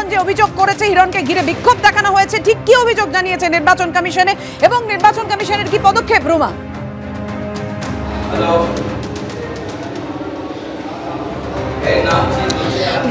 হিরণ যে অভিযোগ করেছে হিরণকে ঘিরে বিক্ষোভ দেখানো হয়েছে ঠিক কি অভিযোগ জানিয়েছে নির্বাচন কমিশনে এবং নির্বাচন কমিশনের কি পদক্ষেপ রুমা হ্যালো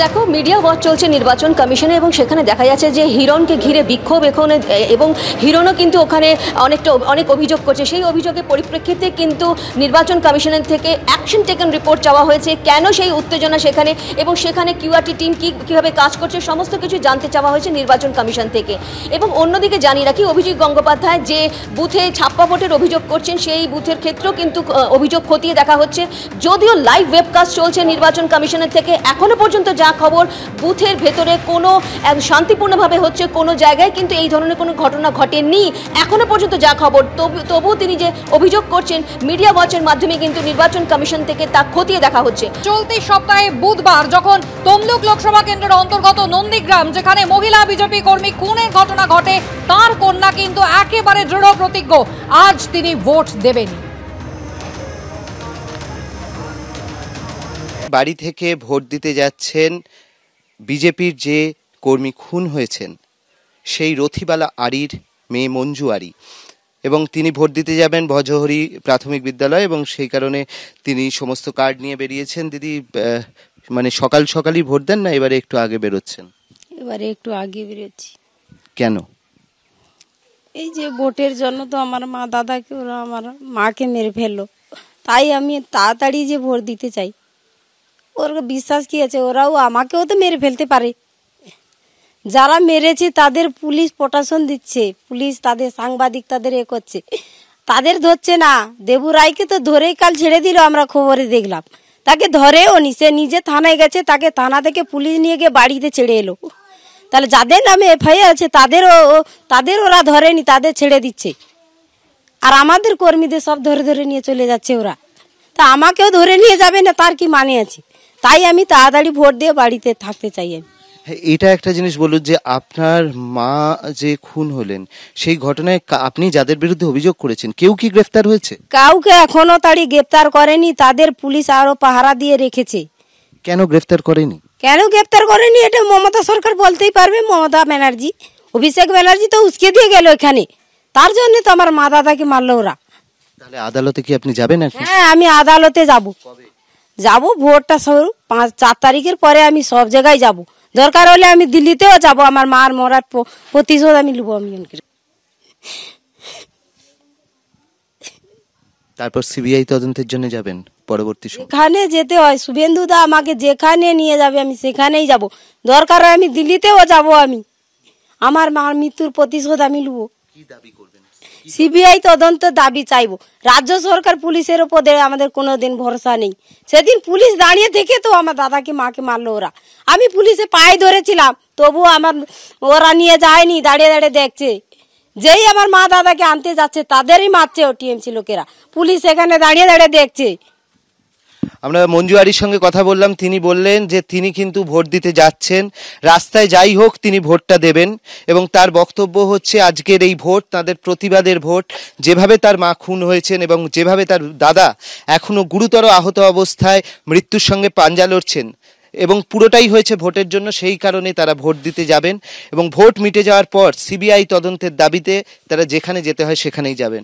দেখো মিডিয়া ওয়াচ চলছে নির্বাচন কমিশনে এবং সেখানে দেখা যাচ্ছে যে হিরণকে ঘিরে বিক্ষোভ এখন এবং হিরণও কিন্তু ওখানে অনেকটা অনেক অভিযোগ করছে সেই অভিযোগের পরিপ্রেক্ষিতে কিন্তু নির্বাচন কমিশনের থেকে অ্যাকশন টেকেন রিপোর্ট চাওয়া হয়েছে কেন সেই উত্তেজনা সেখানে এবং সেখানে কিউআরটি টিম কী কীভাবে কাজ করছে সমস্ত কিছু জানতে চাওয়া হয়েছে নির্বাচন কমিশন থেকে এবং অন্যদিকে জানি রাখি অভিজিৎ গঙ্গোপাধ্যায় যে বুথে ছাপ্পা ভোটের অভিযোগ করছেন সেই বুথের ক্ষেত্রেও কিন্তু অভিযোগ খতিয়ে দেখা হচ্ছে যদিও লাইভ ওয়েবকাস্ট চলছে নির্বাচন কমিশনের থেকে এখনও পর্যন্ত যা খবর বুথের ভেতরে কোনো শান্তিপূর্ণভাবে হচ্ছে কোনো জায়গায় কিন্তু এই ধরনের কোনো ঘটনা ঘটেনি এখনও পর্যন্ত যা খবর তবু তিনি যে অভিযোগ করছেন মিডিয়া ওয়াচের মাধ্যমে কিন্তু নির্বাচন কমিশন থেকে তা খতিয়ে দেখা হচ্ছে চলতি সপ্তাহে বুধবার যখন তমলুক লোকসভা কেন্দ্রের অন্তর্গত নন্দীগ্রাম যেখানে মহিলা বিজেপি কর্মী কোনের ঘটনা ঘটে তার কন্যা কিন্তু একেবারে দৃঢ় প্রতিজ্ঞ আজ তিনি ভোট দেবেন বাড়ি থেকে ভোট দিতে যাচ্ছেন বিজেপির যে কর্মী খুন হয়েছেন সেই রথিবালা আড়ির মেয়ে মঞ্জু আরি এবং তিনি ভোট দিতে যাবেন ভজহরি প্রাথমিক বিদ্যালয় এবং সেই কারণে তিনি সমস্ত কার্ড নিয়ে বেরিয়েছেন দিদি মানে সকাল সকালই ভোট দেন না এবারে একটু আগে বেরোচ্ছেন এবারে একটু আগে বেরোচ্ছি কেন এই যে ভোটের জন্য তো আমার মা দাদাকে ওরা আমার মাকে মেরে ফেললো তাই আমি তাড়াতাড়ি যে ভোট দিতে চাই ওর বিশ্বাস কি আছে ওরাও আমাকেও তো মেরে ফেলতে পারে যারা মেরেছে তাদের পুলিশ প্রোটেকশন দিচ্ছে পুলিশ তাদের সাংবাদিক তাদের এ করছে তাদের ধরছে না দেবু রায়কে তো ধরেই কাল ছেড়ে দিল আমরা খবরে দেখলাম তাকে ধরেও নি সে নিজে থানায় গেছে তাকে থানা থেকে পুলিশ নিয়ে গিয়ে বাড়িতে ছেড়ে এলো তাহলে যাদের নামে এফআইআর আছে তাদেরও তাদের ওরা ধরেনি তাদের ছেড়ে দিচ্ছে আর আমাদের কর্মীদের সব ধরে ধরে নিয়ে চলে যাচ্ছে ওরা তা আমাকেও ধরে নিয়ে যাবে না তার কি মানে আছে তাই আমি তাড়াতাড়ি ভোট দিয়ে বাড়িতে থাকতে চাই হ্যাঁ, এটা একটা জিনিস বলুন যে আপনার মা যে খুন হলেন সেই ঘটনায় আপনি যাদের বিরুদ্ধে অভিযোগ করেছেন কেউ কি গ্রেফতার হয়েছে কাউকে এখনো তারি গ্রেফতার করেনি তাদের পুলিশ আরো পাহারা দিয়ে রেখেছে কেন গ্রেফতার করেনি কেন গ্রেফতার করেনি এটা মমতা সরকার বলতেই পারবে মমতা ব্যানার্জি অভিষেক ব্যানার্জি তো উস্কে দিয়ে গেল এখানে তার জন্য তো আমার মা দাদাকে মারলো ওরা তাহলে আদালতে কি আপনি যাবেন হ্যাঁ আমি আদালতে যাব যাব ভোরটা সব পাঁচ চার তারিখের পরে আমি সব জায়গায় যাব দরকার হলে আমি দিল্লিতেও যাব আমার মার মরার প্রতিশোধ আমি নেবো আমি তারপর সিবিআই তদন্তের জন্য যাবেন পরবর্তী সেখানে যেতে হয় শুভেন্দু দা আমাকে যেখানে নিয়ে যাবে আমি সেখানেই যাব দরকার হয় আমি দিল্লিতেও যাব আমি আমার মার মৃত্যুর প্রতিশোধ আমি নেবো কি দাবি করবেন সিবিআই তদন্ত দাবি চাইব রাজ্য সরকার পুলিশের উপরে আমাদের কোনো দিন ভরসা নেই সেদিন পুলিশ দাঁড়িয়ে থেকে তো আমার দাদাকে মাকে মারলো ওরা আমি পুলিশে পায়ে ধরেছিলাম তবু আমার ওরা নিয়ে যায়নি দাঁড়িয়ে দাঁড়িয়ে দেখছে যেই আমার মা দাদাকে আনতে যাচ্ছে তাদেরই মারছে ও টিএমসি লোকেরা পুলিশ এখানে দাঁড়িয়ে দাঁড়িয়ে দেখছে আমরা মঞ্জু আরির সঙ্গে কথা বললাম তিনি বললেন যে তিনি কিন্তু ভোট দিতে যাচ্ছেন রাস্তায় যাই হোক তিনি ভোটটা দেবেন এবং তার বক্তব্য হচ্ছে আজকের এই ভোট তাদের প্রতিবাদের ভোট যেভাবে তার মা খুন হয়েছেন এবং যেভাবে তার দাদা এখনও গুরুতর আহত অবস্থায় মৃত্যুর সঙ্গে পাঞ্জা লড়ছেন এবং পুরোটাই হয়েছে ভোটের জন্য সেই কারণে তারা ভোট দিতে যাবেন এবং ভোট মিটে যাওয়ার পর সিবিআই তদন্তের দাবিতে তারা যেখানে যেতে হয় সেখানেই যাবেন